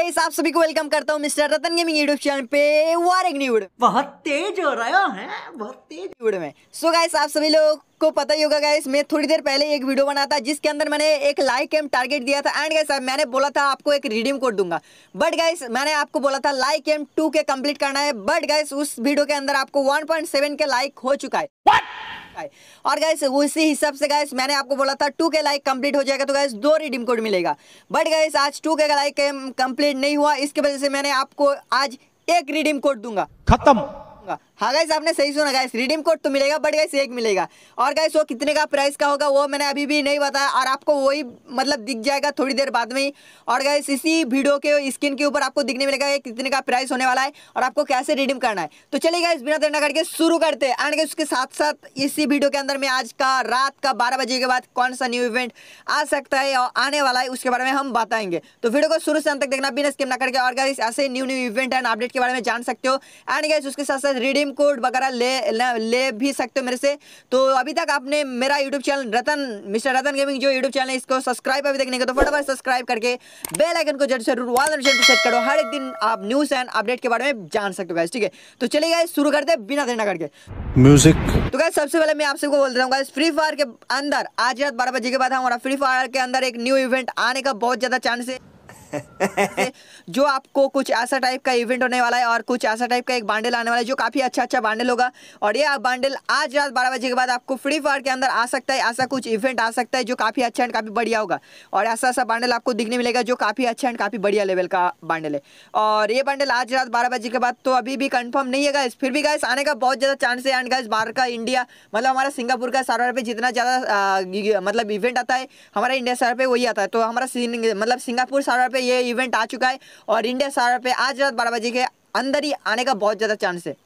Guys आप सभी को वेलकम करता हूँ mister Ratan gaming YouTube channel पे वार एक न्यूड बहुत तेज हो रहा है हाँ, हाँ, बहुत तेज न्यूड में सो so गाइस आप सभी लोग को पता ही होगा गाइस मैं थोड़ी देर पहले एक वीडियो बना था जिसके अंदर मैंने एक लाइक एम टारगेट दिया था एंड गाइस मैंने बोला था आपको एक रिडीम कोड दूंगा बट गाइस मैंने आपको बोला था like um two K complete करना है बट गाइस उस वीडियो के अंदर आपको 1.7 के लाइक हो चुका है What? है और गैस उसी हिसाब से गैस मैंने आपको बोला था टू के लाइक कंप्लीट हो जाएगा तो गैस दो रिडीम कोड मिलेगा बट गैस आज two K like um, complete नहीं हुआ इसकी वजह से मैंने आपको आज एक रिडीम कोड दूंगा खत्म हाँ गाइस आपने सही सुना गाइस रिडीम कोड तो मिलेगा बट गाइस एक मिलेगा और गाइस वो कितने का प्राइस का होगा वो मैंने अभी भी नहीं बताया और आपको वही मतलब दिख जाएगा थोड़ी देर बाद में ही और गाइस इसी वीडियो के स्क्रीन के ऊपर आपको दिखने मिलेगा कितने का प्राइस होने वाला है और आपको कैसे रिडीम करना है तो चलिए गाइस बिना तैरना करके शुरू करते हैं एंड उसके साथ साथ इसी वीडियो के अंदर में आज का रात का बारह बजे के बाद कौन सा न्यू इवेंट आ सकता है और आने वाला है उसके बारे में हम बताएंगे तो वीडियो को शुरू से अंत तक देखना बिना स्किप ना करके और गाइस ऐसे new new event and update के बारे में जान सकते हो एंड गाइस उसके साथ साथ रिडीम नेम कोड वगैरह ले ले भी सकते हो मेरे से तो अभी तक आपने मेरा YouTube channel Ratan mister Ratan gaming जो यूट्यूब चैनल है इसको सब्सक्राइब अभी तक नहीं तो फटाफट सब्सक्राइब करके बेल आइकन को जरूर जरूर वाल नोटिफिकेशन सेट करो हर एक दिन आप न्यूज़ एंड अपडेट के बारे में जान सकते हो गैस ठीक है तो चले गए शुरू करते हैं बिना देना करके म्यूजिक तो गाइस सबसे पहले मैं आप सबको बोल रहा हूँ गाइस फ्री फायर के अंदर आज रात बारह बजे के बाद हमारा फ्री फायर के अंदर एक न्यू इवेंट आने का बहुत ज़्यादा चांस है जो आपको कुछ ऐसा टाइप का इवेंट होने वाला है और कुछ ऐसा टाइप का एक बांडल आने वाला है जो काफ़ी अच्छा अच्छा बांडल होगा और ये बांडल आज रात बारह बजे के बाद आपको फ्री फायर के अंदर आ सकता है ऐसा कुछ इवेंट आ सकता है जो काफ़ी अच्छा एंड काफ़ी बढ़िया होगा और ऐसा ऐसा बांडल आपको दिखने मिलेगा जो काफ़ी अच्छा एंड काफ़ी बढ़िया लेवल का बांडल है और ये बांडल आज रात बारह बजे के बाद तो अभी भी कन्फर्म नहीं है गाइस फिर भी गाइस आने का बहुत ज़्यादा चांस है एंड गाइस बाहर का इंडिया मतलब हमारा सिंगापुर का सर्वर पे जितना ज़्यादा मतलब इवेंट आता है हमारा इंडिया सर्वर पर वही आता है तो हमारा मतलब सिंगापुर सर्वर पर ये इवेंट आ चुका है और इंडिया सारा पे आज रात बारह बजे के अंदर ही आने का बहुत ज़्यादा चांस है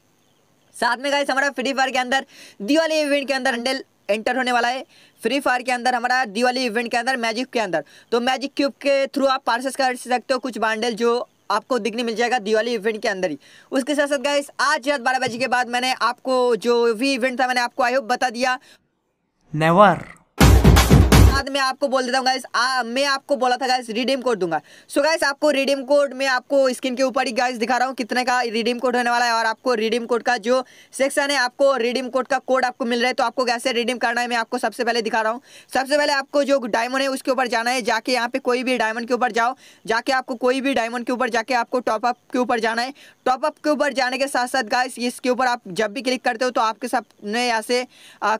साथ में गाइस हमारा फ्री फायर के अंदर दिवाली इवेंट के अंदर हंडल एंटर होने वाला है फ्री फायर के अंदर हमारा दिवाली इवेंट के अंदर मैजिक के अंदर तो मैजिक क्यूब के थ्रू आप पार्सल कर सकते हो कुछ बांडल जो आपको दिखने मिल जाएगा दिवाली इवेंट के अंदर ही उसके साथ साथ गाइस आज रात बारह बजे के बाद मैंने आपको जो भी इवेंट था मैंने आपको आई होप बता दिया नेवर बाद में आपको बोल देता हूँ गाइस मैं आपको बोला था गाइस रिडीम कोड दूंगा सो गाइस आपको रिडीम कोड मैं आपको स्क्रीन के ऊपर ही गाइस दिखा रहा हूँ कितने का रिडीम कोड होने वाला है और आपको रिडीम कोड का जो सेक्शन है आपको रिडीम कोड का कोड आपको मिल रहा है तो आपको कैसे रिडीम करना है मैं आपको सबसे पहले दिखा रहा हूँ सबसे पहले आपको जो डायमंड है उसके ऊपर जाना है जाके यहाँ पे कोई भी डायमंड के ऊपर जाओ जाके आपको कोई भी डायमंड के ऊपर जाके आपको टॉपअप के ऊपर जाना है टॉपअप के ऊपर जाने के साथ साथ गाइस इसके ऊपर आप जब भी क्लिक करते हो तो आपके सामने यहाँ से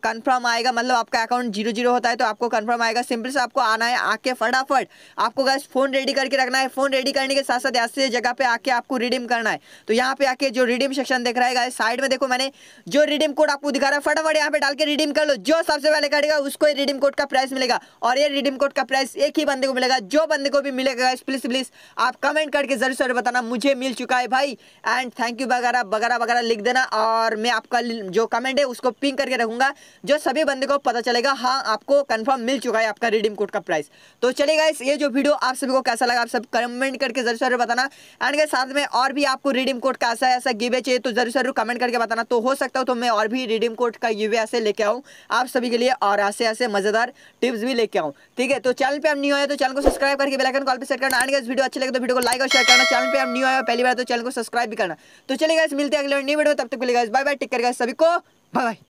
कन्फर्म आएगा मतलब आपका अकाउंट जीरो जीरो होता है तो आपको कन्फर्म आएगा जाएगा सिंपल से आपको आना है आके फटाफट आपको गैस फोन रेडी करके रखना है फोन रेडी करने के साथ साथ ऐसे जगह पे आके आपको रिडीम करना है तो यहाँ पे आके जो रिडीम सेक्शन देख रहा है साइड में देखो मैंने जो रिडीम कोड आपको दिखा रहा है फटाफट यहाँ पे डाल के रिडीम कर लो जो सबसे पहले करेगा उसको रिडीम कोड का प्राइस मिलेगा और ये रिडीम कोड का प्राइस एक ही बंदे को मिलेगा जो बंदे को भी मिलेगा प्लीज प्लीज आप कमेंट करके जरूर सर बताना मुझे मिल चुका है भाई एंड थैंक यू वगैरह वगैरह वगैरह लिख देना और मैं आपका जो कमेंट है उसको पिंक करके रखूंगा जो सभी बंदे को पता चलेगा हाँ आपको कंफर्म मिल चुका है है आपका रिडीम कोड का प्राइस तो चलिए गाइस ये जो वीडियो आप सभी को कैसा लगा आप सब कमेंट करके जरूर जरूर बताना एंड गाइस साथ में और भी आपको रिडीम कोड का ऐसा ऐसा गिवे चाहिए तो जरूर जरूर कमेंट करके बताना तो हो सकता हो तो मैं और भी रिडीम कोड का गिवे ऐसे लेके आऊँ आप सभी के लिए और ऐसे ऐसे मजेदार टिप्स भी लेके आऊँ ठीक है तो चैनल पर हम न्यू आए तो चैनल को सब्सक्राइब करके बेलाइकन कॉल पर सेट करना एंड गाइस वीडियो अच्छी लगे तो वीडियो को लाइक और शेयर करना चैनल पर हम न्यू आए पहली बार तो चैनल को सब्सक्राइब भी करना तो चलिए गाइस मिलते हैं अगले न्यू वीडियो तब तक मिलेगा बाय बाय टेक कर सभी को बाय बाय